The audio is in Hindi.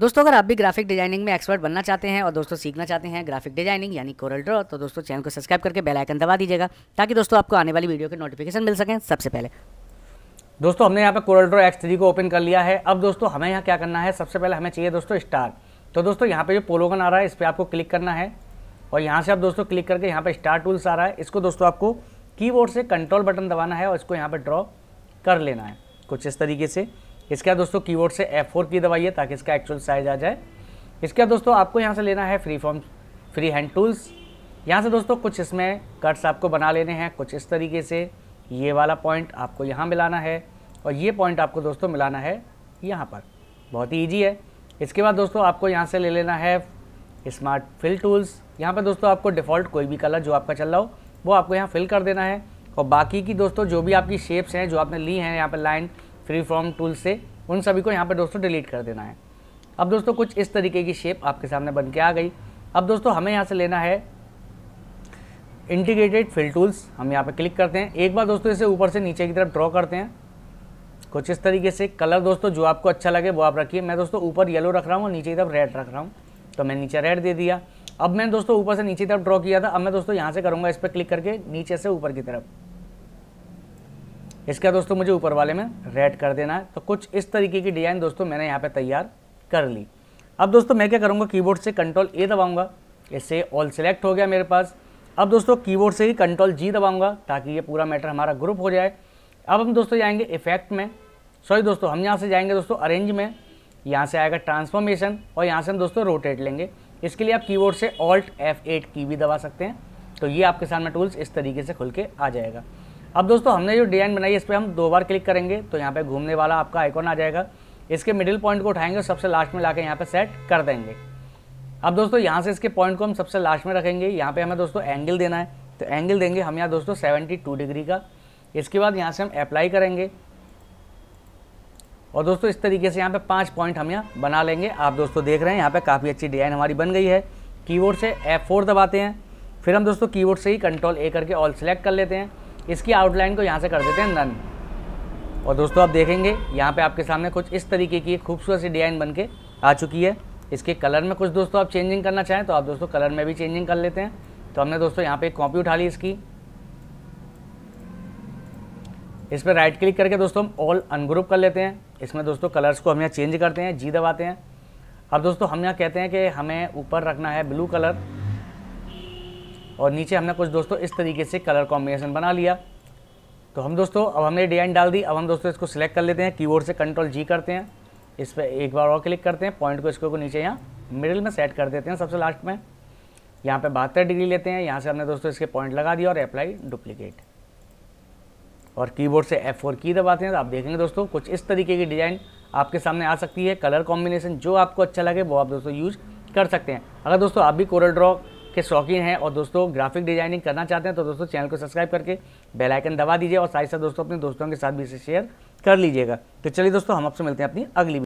दोस्तों अगर आप भी ग्राफिक डिजाइनिंग में एक्सपर्ट बनना चाहते हैं और दोस्तों सीखना चाहते हैं ग्राफिक डिजाइनिंग यानी कोरल ड्रॉ तो दोस्तों चैनल को सब्सक्राइब करके बेल आइकन दबा दीजिएगा ताकि दोस्तों आपको आने वाली वीडियो के नोटिफिकेशन मिल सकें सबसे पहले दोस्तों हमने यहाँ पर कोरल ड्रॉ एक्स थ्री को ओपन कर लिया है अब दोस्तों हमें यहाँ क्या करना है सबसे पहले हमें चाहिए दोस्तों स्टार तो दोस्तों यहाँ पर जो पोलोगन आ रहा है इस पर आपको क्लिक करना है और यहाँ से आप दोस्तों क्लिक करके यहाँ पर स्टार टूल्स आ रहा है इसको दोस्तों आपको की से कंट्रोल बटन दबाना है और इसको यहाँ पर ड्रॉ कर लेना है कुछ इस तरीके से इसके बाद दोस्तों कीबोर्ड से F4 की दबाइए ताकि इसका एक्चुअल साइज आ जाए इसके बाद दोस्तों आपको यहाँ से लेना है free form free hand tools यहाँ से दोस्तों कुछ इसमें कट्स आपको बना लेने हैं कुछ इस तरीके से ये वाला पॉइंट आपको यहाँ मिलाना है और ये पॉइंट आपको दोस्तों मिलाना है यहाँ पर बहुत ही ईजी है इसके बाद दोस्तों आपको यहाँ से ले लेना है स्मार्ट फिल टूल्स यहाँ पर दोस्तों आपको डिफ़ॉल्ट कोई भी कलर जो आपका चल रहा हो वो आपको यहाँ फिल कर देना है और बाकी की दोस्तों जो भी आपकी शेप्स हैं जो आपने ली हैं यहाँ पर लाइन फ्री फॉर्म टूल से उन सभी को यहाँ पर दोस्तों डिलीट कर देना है अब दोस्तों कुछ इस तरीके की शेप आपके सामने बन के आ गई अब दोस्तों हमें यहाँ से लेना है इंटीग्रेटेड फिल टूल्स हम यहाँ पर क्लिक करते हैं एक बार दोस्तों इसे ऊपर से नीचे की तरफ ड्रॉ करते हैं कुछ इस तरीके से कलर दोस्तों जो आपको अच्छा लगे वो आप रखिए मैं दोस्तों ऊपर येलो रख रहा हूँ और नीचे की तरफ रेड रख रहा हूँ तो मैं नीचे रेड दे दिया अब मैं दोस्तों ऊपर से नीचे की तरफ ड्रॉ किया था अब मैं दोस्तों यहाँ से करूँगा इस पर क्लिक करके नीचे से ऊपर की तरफ इसका दोस्तों मुझे ऊपर वाले में रेड कर देना है तो कुछ इस तरीके की डिज़ाइन दोस्तों मैंने यहाँ पर तैयार कर ली अब दोस्तों मैं क्या करूँगा कीबोर्ड से कंट्रोल ए दबाऊँगा इससे ऑल सेलेक्ट हो गया मेरे पास अब दोस्तों कीबोर्ड से ही कंट्रोल जी दबाऊँगा ताकि ये पूरा मैटर हमारा ग्रुप हो जाए अब हम दोस्तों जाएंगे इफेक्ट में सॉरी दोस्तों हम यहाँ से जाएंगे दोस्तों अरेंज में यहाँ से आएगा ट्रांसफॉर्मेशन और यहाँ से हम दोस्तों रोटेट लेंगे इसके लिए आप कीबोर्ड से ऑल्ट एफ एट की भी दबा सकते हैं तो ये आपके सामने टूल्स इस तरीके से खुल के आ जाएगा अब दोस्तों हमने जो डिजाइन बनाई है इस पर हम दो बार क्लिक करेंगे तो यहाँ पे घूमने वाला आपका आइकॉन आ जाएगा इसके मिडिल पॉइंट को उठाएंगे और सबसे लास्ट में लाके यहाँ पे सेट कर देंगे अब दोस्तों यहाँ से इसके पॉइंट को हम सबसे लास्ट में रखेंगे यहाँ पे हमें दोस्तों एंगल देना है तो एंगल देंगे हम यहाँ दोस्तों टू डिग्री का इसके बाद यहाँ से हम अप्लाई करेंगे और दोस्तों इस तरीके से यहाँ पे पाँच पॉइंट हम यहाँ बना लेंगे आप दोस्तों देख रहे हैं यहाँ पे काफ़ी अच्छी डिज़ाइन हमारी बन गई है कीबोर्ड से फोर दबाते हैं फिर हम दोस्तों कीबोर्ड से ही कंट्रोल ए करके ऑल सेलेक्ट कर लेते हैं इसकी आउटलाइन को यहाँ से कर देते हैं नन और दोस्तों आप देखेंगे यहाँ पे आपके सामने कुछ इस तरीके की खूबसूरत सी डिजाइन बन के आ चुकी है इसके कलर में कुछ दोस्तों आप चेंजिंग करना चाहें तो आप दोस्तों कलर में भी चेंजिंग कर लेते हैं तो हमने दोस्तों यहाँ पे एक कॉपी उठा ली इसकी इस पर राइट क्लिक करके दोस्तों हम ऑल अनग्रुप कर लेते हैं इसमें दोस्तों कलर्स को हम यहाँ चेंज करते हैं जी दबाते हैं अब दोस्तों हम यहाँ कहते हैं कि हमें ऊपर रखना है ब्लू कलर और नीचे हमने कुछ दोस्तों इस तरीके से कलर कॉम्बिनेशन बना लिया तो हम दोस्तों अब हमने डिजाइन डाल दी अब हम दोस्तों इसको सिलेक्ट कर लेते हैं कीबोर्ड से कंट्रोल जी करते हैं इस पर एक बार और क्लिक करते हैं पॉइंट को इसको को नीचे यहाँ मिडिल में सेट कर देते हैं सबसे लास्ट में यहाँ पे बहत्तर डिग्री लेते हैं यहाँ से हमने दोस्तों इसके पॉइंट लगा दिया और अप्लाई डुप्लीकेट और कीबोर्ड से F4 की दबाते हैं तो आप देखेंगे दोस्तों कुछ इस तरीके की डिज़ाइन आपके सामने आ सकती है कलर कॉम्बिनेशन जो आपको अच्छा लगे वो आप दोस्तों यूज़ कर सकते हैं अगर दोस्तों आप भी कोरल ड्रॉ के शौकीन हैं और दोस्तों ग्राफिक डिजाइनिंग करना चाहते हैं तो दोस्तों चैनल को सब्सक्राइब करके बेल आइकन दबा दीजिए और साथ ही साथ दोस्तों अपने दोस्तों के साथ भी इसे शेयर कर लीजिएगा तो चलिए दोस्तों हम आपसे मिलते हैं अपनी अगली